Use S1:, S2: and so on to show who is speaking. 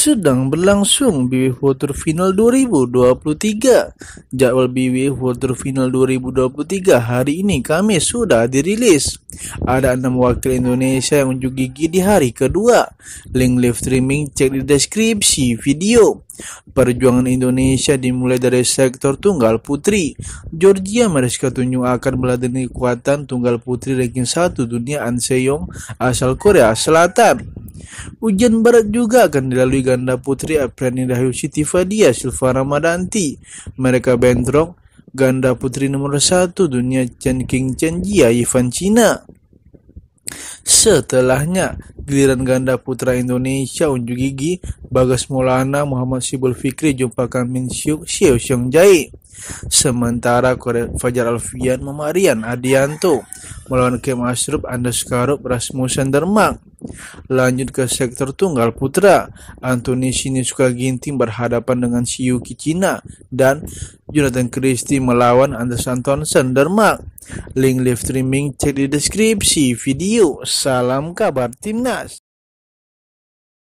S1: sedang berlangsung BW Water Final 2023. Jadwal BW Water Final 2023 hari ini kami sudah dirilis. Ada enam wakil Indonesia yang unjuk gigi di hari kedua. Link live streaming cek di deskripsi video. Perjuangan Indonesia dimulai dari sektor tunggal putri. Georgia Mariska Tunjung akan meladeni kekuatan tunggal putri ranking 1 dunia Anseong asal Korea Selatan. Hujan Barat juga akan dilalui ganda putri Apriani Siti Fadia Silva Ramadanti. Mereka bentrok ganda putri nomor satu dunia Chen King Chen Jia Ivan Cina. Setelahnya, giliran ganda putra Indonesia unjuk gigi Bagas Maulana Muhammad Sibul Fikri jumpa Kamin Syuk Xiao Xiong Jai. Sementara Korea Fajar Alfian Mamarian, Adianto melawan Kim Andes Karup, Rasmussen Dermak. Lanjut ke sektor tunggal putra, Anthony Sinisuka Ginting berhadapan dengan Shiyuki China dan Jonathan Christie melawan Anders Antonsen Denmark. Link live streaming cek di deskripsi video. Salam kabar timnas.